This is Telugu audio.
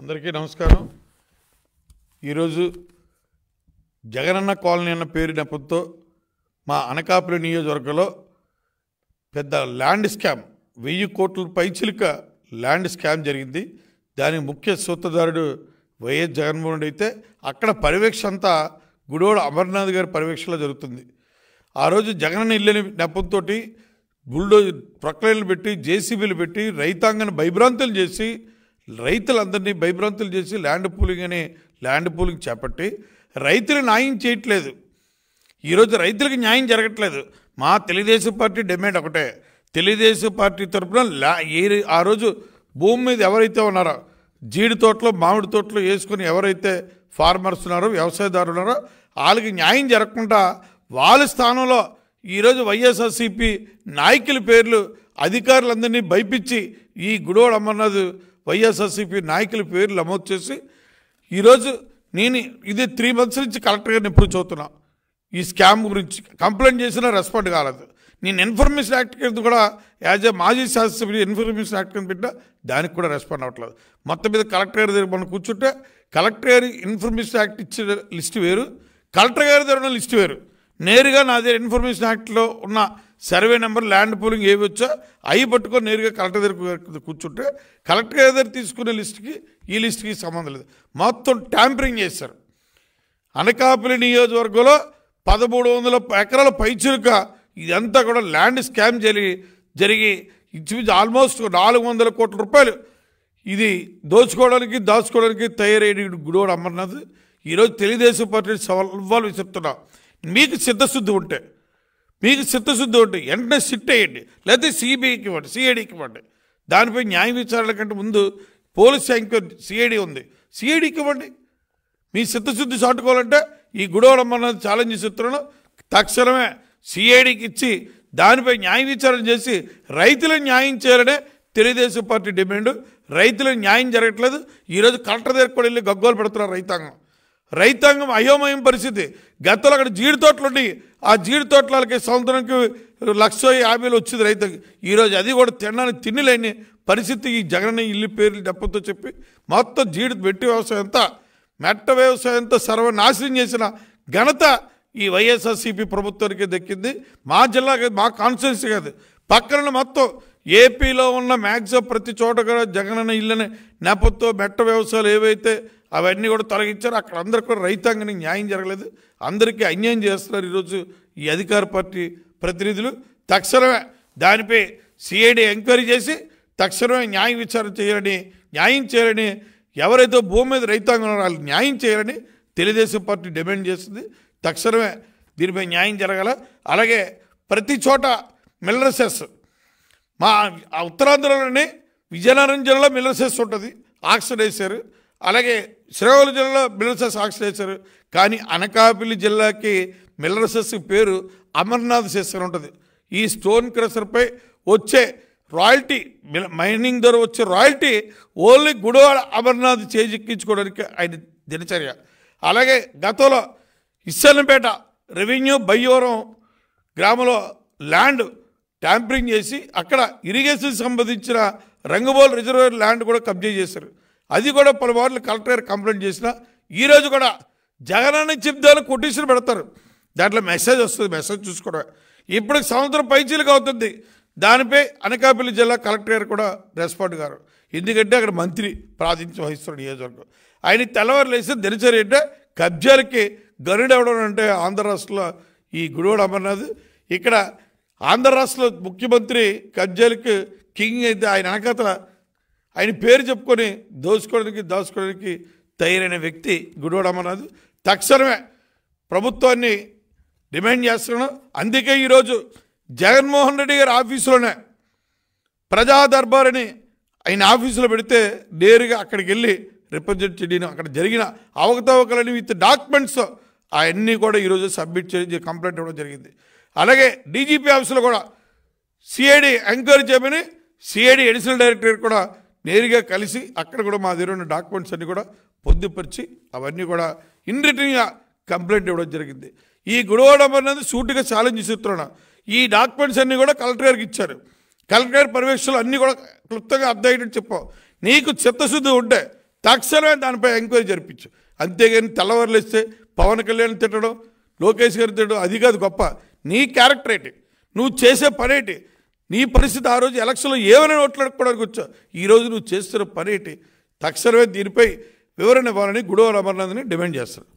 అందరికీ నమస్కారం ఈరోజు జగనన్న కాలనీ అన్న పేరు నెపంతో మా అనకాపురి నియోజకవర్గంలో పెద్ద ల్యాండ్ స్కామ్ వెయ్యి కోట్ల పైచిలుక ల్యాండ్ స్కామ్ జరిగింది దాని ముఖ్య సూత్రధారుడు వైఎస్ జగన్మోహన్ రెడ్డి అయితే అక్కడ పర్యవేక్ష అంతా గుడివాడ అమర్నాథ్ గారి పర్యవేక్షణలో జరుగుతుంది ఆ రోజు జగనన్న ఇల్లని నెపంతో బుల్డోజ్ ప్రొక్లైన్లు పెట్టి జేసీబీలు పెట్టి రైతాంగాన్ని భయభ్రాంతులు చేసి రైతులందరినీ భయభ్రాంతులు చేసి ల్యాండ్ పూలింగ్ అని ల్యాండ్ పూలింగ్ చేపట్టి రైతులు న్యాయం చేయట్లేదు ఈరోజు రైతులకు న్యాయం జరగట్లేదు మా తెలుగుదేశం పార్టీ డిమాండ్ ఒకటే తెలుగుదేశం పార్టీ తరఫున ఏ ఆ రోజు భూమి మీద ఎవరైతే ఉన్నారో జీడి తోటలో మామిడి తోటలో వేసుకుని ఎవరైతే ఫార్మర్స్ ఉన్నారో వ్యవసాయదారులు ఉన్నారో వాళ్ళకి న్యాయం జరగకుండా వాళ్ళ స్థానంలో ఈరోజు వైఎస్ఆర్సీపీ నాయకుల పేర్లు అధికారులందరినీ భయపించి ఈ గుడోడు అమర్నాథ్ వైఎస్ఆర్సీపీ నాయకుల పేర్లు నమోదు చేసి ఈరోజు నేను ఇది త్రీ మంత్స్ నుంచి కలెక్టర్గా ఎప్పుడు చదువుతున్నా ఈ స్కామ్ గురించి కంప్లైంట్ చేసినా రెస్పాండ్ కాలేదు నేను ఇన్ఫర్మేషన్ యాక్ట్ కింద కూడా యాజ్ ఏ మాజీ శాసనసభ్యుడు ఇన్ఫర్మేషన్ యాక్ట్ కింద పెట్టినా దానికి కూడా రెస్పాండ్ అవ్వట్లేదు మొత్తం మీద కలెక్టర్ గారి దగ్గర మనం కూర్చుంటే కలెక్టర్ గారి ఇన్ఫర్మేషన్ యాక్ట్ ఇచ్చిన లిస్ట్ వేరు కలెక్టర్ గారి దగ్గర లిస్ట్ వేరు నేరుగా నా దగ్గర ఇన్ఫర్మేషన్ యాక్ట్లో ఉన్న సర్వే నెంబర్ ల్యాండ్ పూలింగ్ ఏవి వచ్చా అవి పట్టుకొని నేరుగా కలెక్టర్ దగ్గర కూర్చుంటే కలెక్టర్ దగ్గర తీసుకునే లిస్టుకి ఈ లిస్టుకి సంబంధం లేదు మొత్తం ట్యాంపరింగ్ చేశారు అనకాపల్లి నియోజకవర్గంలో పదమూడు వందల ఎకరాల పైచురుక ఇదంతా కూడా ల్యాండ్ స్కామ్ జరిగి జరిగి ఇంచుమించు ఆల్మోస్ట్ నాలుగు వందల కోట్ల రూపాయలు ఇది దోచుకోవడానికి దాచుకోవడానికి తయారైన గుడోడు అమర్నాథ్ ఈరోజు తెలుగుదేశం పార్టీ సవాల్ చెప్తున్నాం మీకు చిత్తశుద్ధి ఉంటే మీకు చిత్తశుద్ధి ఉంటే వెంటనే సిట్ అయ్యండి లేకపోతే సిబిఐకి ఇవ్వండి సిఐడికి ఇవ్వండి దానిపై న్యాయ విచారణ కంటే ముందు పోలీస్ ఎంక్వైరీ సిఐడి ఉంది సిఐడికి ఇవ్వండి మీ చిత్తశుద్ధి చాటుకోవాలంటే ఈ గుడవడమ్మన్న ఛాలెంజ్ చిత్రంలో తక్షణమే సిఐడికి ఇచ్చి దానిపై న్యాయ విచారణ చేసి రైతులను న్యాయం చేయాలనే తెలుగుదేశం పార్టీ డిమాండ్ రైతులకు న్యాయం జరగట్లేదు ఈరోజు కలెక్టర్ దగ్గర కూడా వెళ్ళి గగ్గోలు పెడుతున్నారు రైతాంగం రైతాంగం అయోమయం పరిస్థితి గతంలో అక్కడ జీడి తోటలు ఉండి ఆ జీడి తోటలకి సంవత్సరానికి లక్ష యాభైలు వచ్చింది రైతుకి ఈరోజు అది కూడా తినడానికి లేని పరిస్థితి ఈ జగన్ ఇల్లు పేర్లు డెప్పతో చెప్పి మొత్తం జీడి పెట్టి వ్యవసాయం అంతా మెట్ట వ్యవసాయం అంతా సర్వనాశనం చేసిన ఘనత ఈ వైఎస్ఆర్సీపీ ప్రభుత్వానికి దక్కింది మా జిల్లా మా కాన్స్టిట్యున్సీ కాదు పక్కన మొత్తం ఏపీలో ఉన్న మ్యాక్సిమం ప్రతి చోట కూడా జగనన్న ఇళ్ళని నెపతో మెట్ట వ్యవసాయాలు ఏవైతే అవన్నీ కూడా తొలగించారు అక్కడ అందరికీ కూడా రైతాంగానికి న్యాయం జరగలేదు అందరికీ అన్యాయం చేస్తున్నారు ఈరోజు ఈ అధికార పార్టీ ప్రతినిధులు తక్షణమే దానిపై సిఐడి ఎంక్వైరీ చేసి తక్షణమే న్యాయ విచారణ చేయాలని న్యాయం చేయాలని ఎవరైతే భూమి మీద రైతాంగం వాళ్ళు న్యాయం చేయాలని తెలుగుదేశం పార్టీ డిమాండ్ చేస్తుంది తక్షణమే దీనిపై న్యాయం జరగాల అలాగే ప్రతి చోట మిల్లర్సెస్ మా ఉత్తరాంధ్రలోనే విజయనగరం జిల్లాలో మిల్లర్సెస్ ఉంటుంది ఆక్సిడైజర్ అలాగే శ్రీకాకుళం జిల్లాలో మిల్లర్సెస్ ఆక్సిడేచర్ కానీ అనకాపల్లి జిల్లాకి మిల్లర్సెస్ పేరు అమర్నాథ్ సెస్ అని ఉంటుంది ఈ స్టోన్ క్రషర్పై వచ్చే రాయల్టీ మైనింగ్ ద్వారా వచ్చే రాయల్టీ ఓన్లీ గుడివాడ అమర్నాథ్ చేజిక్కించుకోవడానికి ఆయన దినచర్య అలాగే గతంలో ఇస్సన్నపేట రెవెన్యూ బయ్యోరం గ్రామంలో ల్యాండ్ ట్యాంపరింగ్ చేసి అక్కడ ఇరిగేషన్ సంబంధించిన రంగబోల్ రిజర్వేర్ ల్యాండ్ కూడా కబ్జా చేశారు అది కూడా పలువార్లు కలెక్టర్ కంప్లైంట్ చేసిన ఈరోజు కూడా జగనన్న చెప్దాను కొటేషన్ పెడతారు దాంట్లో మెసేజ్ వస్తుంది మెసేజ్ చూసుకోవడం ఇప్పుడు సంవత్సరం పైచీలుగా అవుతుంది దానిపై అనకాపల్లి జిల్లా కలెక్టర్ కూడా రెస్పాండ్ గారు ఎందుకంటే అక్కడ మంత్రి ప్రాతినిధ్యం వహిస్తున్నాడు నియోజకవర్గం ఆయన తెల్లవారు లేస్తే దినచర్య అంటే కబ్జాలకి గరుడవడం అంటే ఆంధ్ర రాష్ట్రంలో ఈ గుడివాడ అమర్నాథ్ ఇక్కడ ఆంధ్ర రాష్ట్రంలో ముఖ్యమంత్రి కబ్జాలకి కింగ్ అయితే ఆయన వెనకతల ఆయన పేరు చెప్పుకొని దోచుకోవడానికి దాచుకోవడానికి తయారైన వ్యక్తి గుడివాడ తక్షణమే ప్రభుత్వాన్ని డిమాండ్ చేస్తున్నాను అందుకే ఈరోజు జగన్మోహన్ రెడ్డి గారి ఆఫీసులోనే ప్రజా దర్బార్ అని ఆయన ఆఫీసులో పెడితే నేరుగా అక్కడికి వెళ్ళి రిప్రజెంట్ చేయడం అక్కడ జరిగిన అవకతవకలని విత్ డాక్యుమెంట్స్ అవన్నీ కూడా ఈరోజు సబ్మిట్ చేసి కంప్లైంట్ ఇవ్వడం జరిగింది అలాగే డీజీపీ ఆఫీసులో కూడా సిఐడి ఎంక్వైరీ చేయమని సిఐడి అడిషనల్ డైరెక్టర్ కూడా నేరుగా కలిసి అక్కడ కూడా మా దగ్గర ఉన్న డాక్యుమెంట్స్ అన్నీ కూడా పొందుపరిచి అవన్నీ కూడా ఇన్ కంప్లైంట్ ఇవ్వడం జరిగింది ఈ గుడివాడ అనేది సూటిగా ఛాలెంజ్ చేస్తున్నాను ఈ డాక్యుమెంట్స్ అన్నీ కూడా కలెక్టర్ గారికి ఇచ్చారు కలెక్టర్ గారి పర్యవేక్షణలు అన్నీ కూడా క్లుప్తంగా అర్థమయ్యేటట్టు చెప్పావు నీకు చిత్తశుద్ధి ఉంటే తక్షణమే దానిపై ఎంక్వైరీ జరిపించు అంతేగాని తెల్లవారులేస్తే పవన్ కళ్యాణ్ తిట్టడం లోకేష్ గారిని తిట్టడం అది కాదు గొప్ప నీ క్యారెక్టర్ ఏంటి నువ్వు చేసే పని ఏంటి నీ పరిస్థితి ఆ రోజు ఎలక్షన్లో ఏమైనా ఓట్లాడుకోవడానికి వచ్చా ఈరోజు నువ్వు చేస్తున్న ఏంటి తక్షణమే దీనిపై వివరణ ఇవ్వాలని గుడవ అమర్నాథ్ని డిమాండ్ చేస్తాను